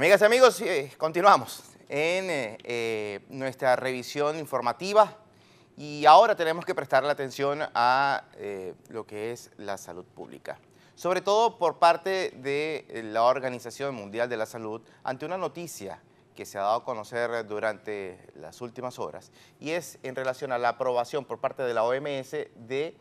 Amigas y amigos, eh, continuamos en eh, eh, nuestra revisión informativa y ahora tenemos que prestar la atención a lo que es la salud pública, sobre todo por parte de la Organización Mundial de la Salud ante una noticia que se ha dado a conocer durante las últimas horas y es en relación a la aprobación por parte de la OMS de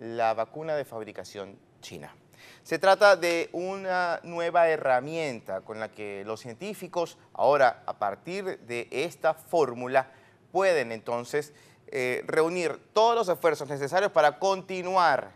la vacuna de fabricación china. Se trata de una nueva herramienta con la que los científicos ahora a partir de esta fórmula pueden entonces eh, reunir todos los esfuerzos necesarios para continuar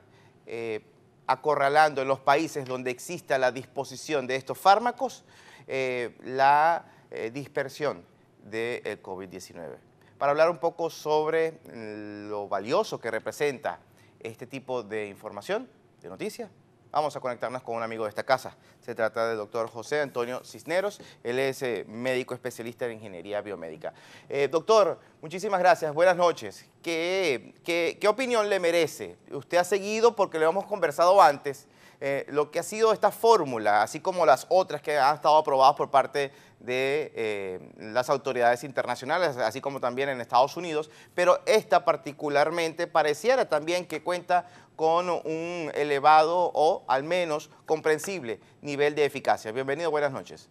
eh, acorralando en los países donde exista la disposición de estos fármacos eh, la dispersión del COVID-19 para hablar un poco sobre mm, lo valioso que representa este tipo de información, de noticias, vamos a conectarnos con un amigo de esta casa. Se trata del doctor José Antonio Cisneros, él es eh, médico especialista en ingeniería biomédica. Eh, doctor, muchísimas gracias, buenas noches. ¿Qué, qué, opinión le merece? Usted ha seguido porque lo hemos conversado antes eh, lo que ha sido esta fórmula, así como las otras que han estado aprobadas por parte de eh, las autoridades internacionales, así como también en Estados Unidos, pero esta particularmente pareciera también que cuenta con un elevado o al menos comprensible nivel de eficacia. Bienvenido, buenas noches.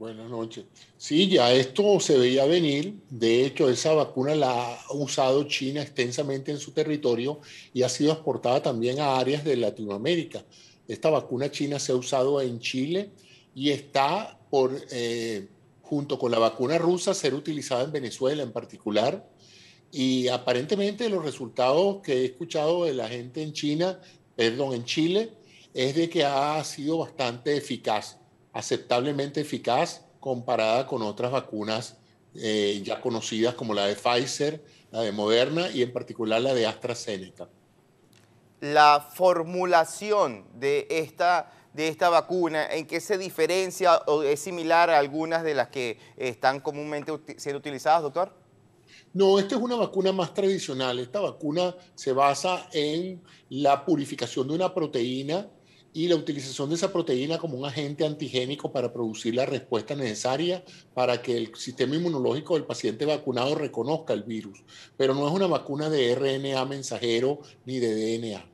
Buenas noches. Sí, ya esto se veía venir. De hecho, esa vacuna la ha usado China extensamente en su territorio y ha sido exportada también a áreas de Latinoamérica. Esta vacuna china se ha usado en Chile y está por, eh, junto con la vacuna rusa, ser utilizada en Venezuela en particular. Y aparentemente los resultados que he escuchado de la gente en China, perdón, en Chile, es de que ha sido bastante eficaz aceptablemente eficaz comparada con otras vacunas eh, ya conocidas como la de Pfizer, la de Moderna y en particular la de AstraZeneca. La formulación de esta, de esta vacuna, ¿en qué se diferencia o es similar a algunas de las que están comúnmente siendo utilizadas, doctor? No, esta es una vacuna más tradicional. Esta vacuna se basa en la purificación de una proteína y la utilización de esa proteína como un agente antigénico para producir la respuesta necesaria para que el sistema inmunológico del paciente vacunado reconozca el virus. Pero no es una vacuna de RNA mensajero ni de DNA.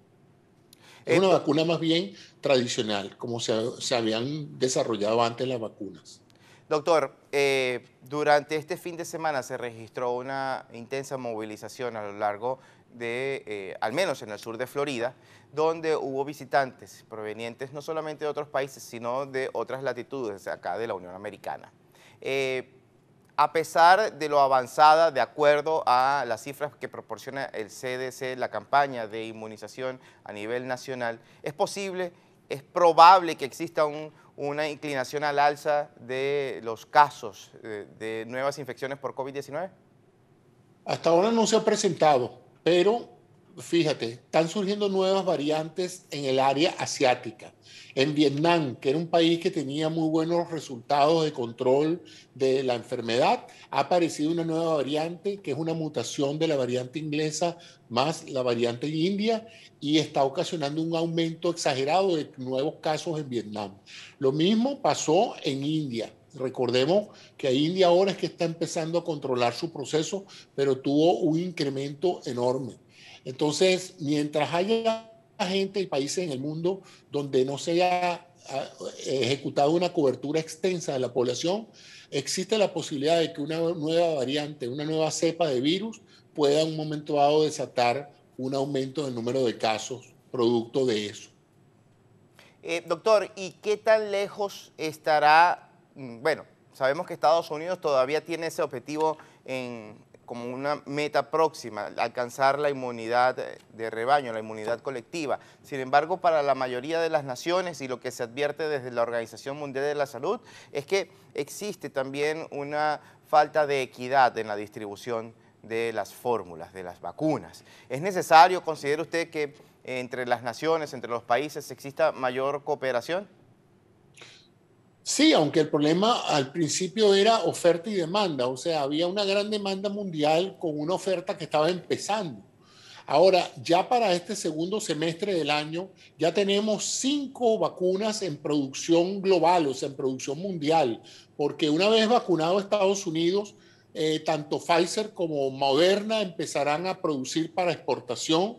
Es una vacuna más bien tradicional, como se, habían desarrollado antes las vacunas. Doctor, eh, durante este fin de semana se registró una intensa movilización a lo largo de de, eh, al menos en el sur de Florida, donde hubo visitantes provenientes no solamente de otros países, sino de otras latitudes acá de la Unión Americana. Eh, a pesar de lo avanzada, de acuerdo a las cifras que proporciona el CDC, la campaña de inmunización a nivel nacional, es posible, es probable que exista un, una inclinación al alza de los casos de, eh, de nuevas infecciones por COVID-19? Hasta ahora no se ha presentado pero fíjate, están surgiendo nuevas variantes en el área asiática. En Vietnam, que era un país que tenía muy buenos resultados de control de la enfermedad, ha aparecido una nueva variante que es una mutación de la variante inglesa más la variante india y está ocasionando un aumento exagerado de nuevos casos en Vietnam. Lo mismo pasó en India. Recordemos que India ahora es que está empezando a controlar su proceso, pero tuvo un incremento enorme. Entonces, mientras haya gente y países en el mundo donde no se haya ah, ejecutado una cobertura extensa de la población, existe la posibilidad de que una nueva variante, una nueva cepa de virus pueda en un momento dado desatar un aumento del número de casos producto de eso. Eh, doctor, ¿y qué tan lejos estará Mm, bueno, sabemos que Estados Unidos todavía tiene ese objetivo como una meta próxima, alcanzar la inmunidad de rebaño, la inmunidad colectiva. Sin embargo, para la mayoría de las naciones y lo que se advierte desde la Organización Mundial de la Salud es que existe también una falta de equidad en la distribución de las fórmulas, de las vacunas. ¿Es necesario, considera usted, que entre las naciones, entre los países, exista mayor cooperación? Sí, aunque el problema al principio era oferta y demanda, o sea, había una gran demanda mundial con una oferta que estaba empezando. Ahora, ya para este segundo semestre del año, ya tenemos cinco vacunas en producción global, o sea, en producción mundial, porque una vez vacunado Estados Unidos, eh, tanto Pfizer como Moderna empezarán a producir para exportación.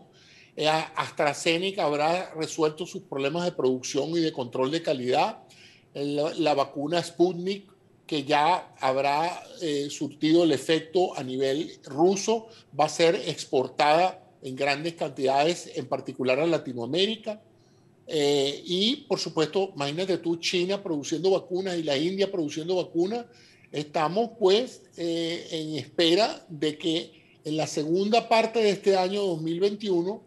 Eh, AstraZeneca habrá resuelto sus problemas de producción y de control de calidad la, vacuna Sputnik, que ya habrá eh, surtido el efecto a nivel ruso, va a ser exportada en grandes cantidades, en particular a Latinoamérica. Eh, y por supuesto, imagínate tú, China produciendo vacunas y la India produciendo vacunas. Estamos pues eh, en espera de que en la segunda parte de este año 2021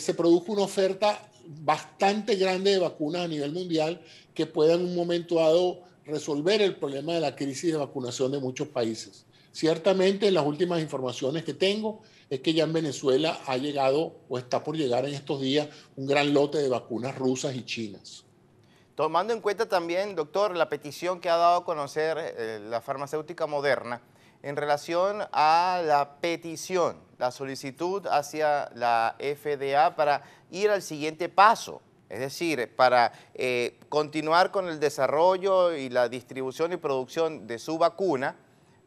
se produzca una oferta bastante grande de vacunas a nivel mundial que pueda en un momento dado resolver el problema de la crisis de vacunación de muchos países. Ciertamente, las últimas informaciones que tengo es que ya en Venezuela ha llegado o está por llegar en estos días un gran lote de vacunas rusas y chinas. Tomando en cuenta también, doctor, la petición que ha dado a conocer eh, la farmacéutica moderna en relación a la petición la solicitud hacia la FDA para ir al siguiente paso, es decir, para eh, continuar con el desarrollo y la distribución y producción de su vacuna,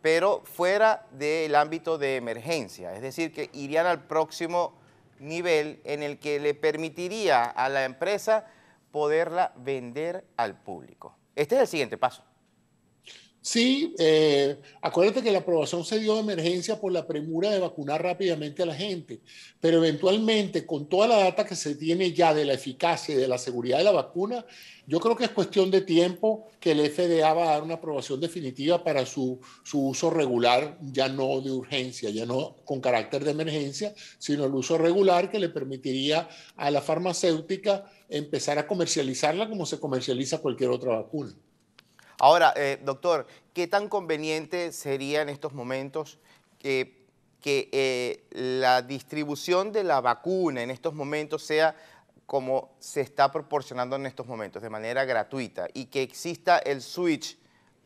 pero fuera del ámbito de emergencia, es decir, que irían al próximo nivel en el que le permitiría a la empresa poderla vender al público. Este es el siguiente paso. Sí, eh, acuérdate que la aprobación se dio de emergencia por la premura de vacunar rápidamente a la gente, pero eventualmente con toda la data que se tiene ya de la eficacia y de la seguridad de la vacuna, yo creo que es cuestión de tiempo que el FDA va a dar una aprobación definitiva para su uso regular, ya no de urgencia, ya no con carácter de emergencia, sino el uso regular que le permitiría a la farmacéutica empezar a comercializarla como se comercializa cualquier otra vacuna. Ahora, eh, doctor, ¿qué tan conveniente sería en estos momentos que, eh, la distribución de la vacuna en estos momentos sea como se está proporcionando en estos momentos, de manera gratuita, y que exista el switch,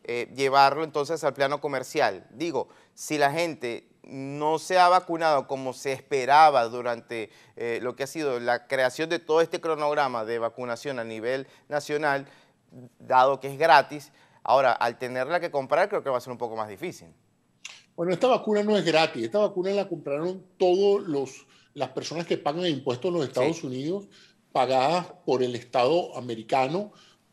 eh, llevarlo entonces al plano comercial? Digo, si la gente no se ha vacunado como se esperaba durante lo que ha sido la creación de todo este cronograma de vacunación a nivel nacional, dado que es gratis, Ahora, al tenerla que comprar, creo que va a ser un poco más difícil. Bueno, esta vacuna no es gratis. Esta vacuna la compraron todas las personas que pagan impuestos en los Estados Unidos, pagadas por el Estado americano,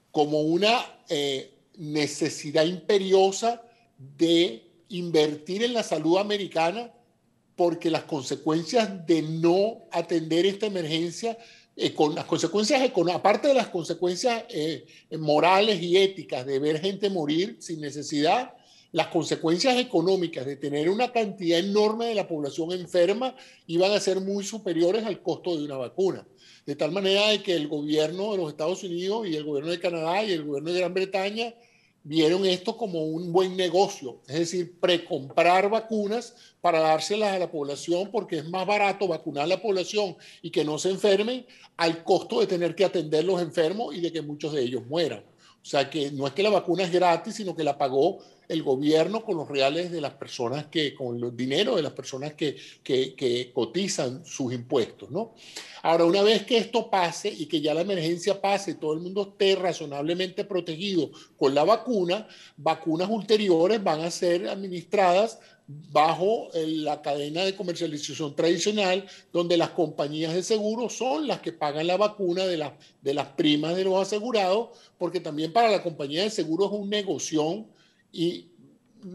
como una eh, necesidad imperiosa de invertir en la salud americana porque las consecuencias de no atender esta emergencia eh, con las consecuencias aparte de las consecuencias eh, morales y éticas de ver gente morir sin necesidad, las consecuencias económicas de tener una cantidad enorme de la población enferma iban a ser muy superiores al costo de una vacuna. De tal manera de que el gobierno de los Estados Unidos y el gobierno de Canadá y el gobierno de Gran Bretaña vieron esto como un buen negocio, es decir, precomprar vacunas para dárselas a la población porque es más barato vacunar a la población y que no se enfermen al costo de tener que atender los enfermos y de que muchos de ellos mueran. O sea, que no es que la vacuna es gratis, sino que la pagó el gobierno con los reales de las personas que, con los dinero de las personas que, cotizan sus impuestos, ¿no? Ahora, una vez que esto pase y que ya la emergencia pase, todo el mundo esté razonablemente protegido con la vacuna, vacunas ulteriores van a ser administradas bajo la cadena de comercialización tradicional, donde las compañías de seguros son las que pagan la vacuna de, la, de las primas de los asegurados, porque también para la compañía de seguros es un negocio y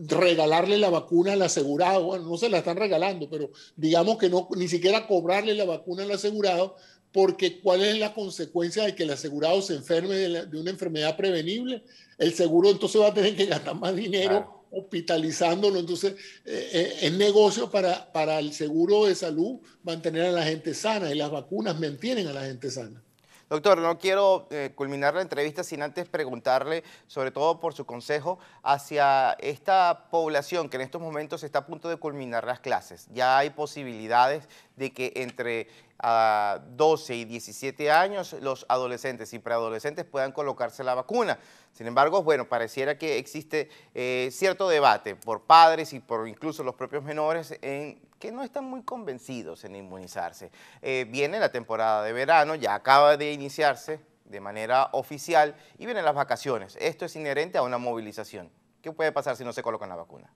regalarle la vacuna al asegurado, bueno, no se la están regalando, pero digamos que no, ni siquiera cobrarle la vacuna al asegurado, porque cuál es la consecuencia de que el asegurado se enferme de, una enfermedad prevenible, el seguro entonces va a tener que gastar más dinero hospitalizándolo, Entonces, eh, eh, es negocio para, para el seguro de salud mantener a la gente sana y las vacunas mantienen a la gente sana. Doctor, no quiero eh, culminar la entrevista sin antes preguntarle, sobre todo por su consejo, hacia esta población que en estos momentos está a punto de culminar las clases. Ya hay posibilidades de que entre a 12 y 17 años los adolescentes y preadolescentes puedan colocarse la vacuna. Sin embargo, bueno, pareciera que existe eh, cierto debate por padres y por incluso los propios menores en que no están muy convencidos en inmunizarse. Eh, viene la temporada de verano, ya acaba de iniciarse de manera oficial y vienen las vacaciones. Esto es inherente a una movilización. ¿Qué puede pasar si no se colocan la vacuna?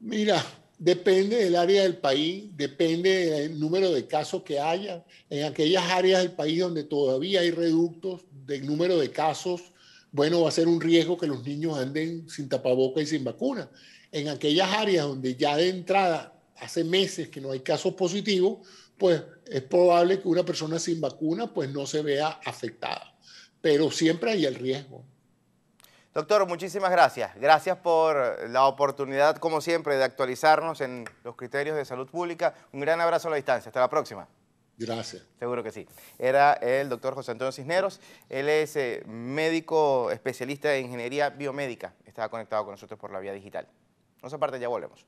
Mira, Depende del área del país, depende del número de casos que haya. En aquellas áreas del país donde todavía hay reductos del número de casos, bueno, va a ser un riesgo que los niños anden sin tapaboca y sin vacuna. En aquellas áreas donde ya de entrada hace meses que no hay casos positivos, pues es probable que una persona sin vacuna pues no se vea afectada. Pero siempre hay el riesgo. Doctor, muchísimas gracias. Gracias por la oportunidad, como siempre, de actualizarnos en los criterios de salud pública. Un gran abrazo a la distancia. Hasta la próxima. Gracias. Seguro que sí. Era el doctor José Antonio Cisneros. Él es eh, médico especialista en ingeniería biomédica. Estaba conectado con nosotros por la vía digital. No se aparte, ya volvemos.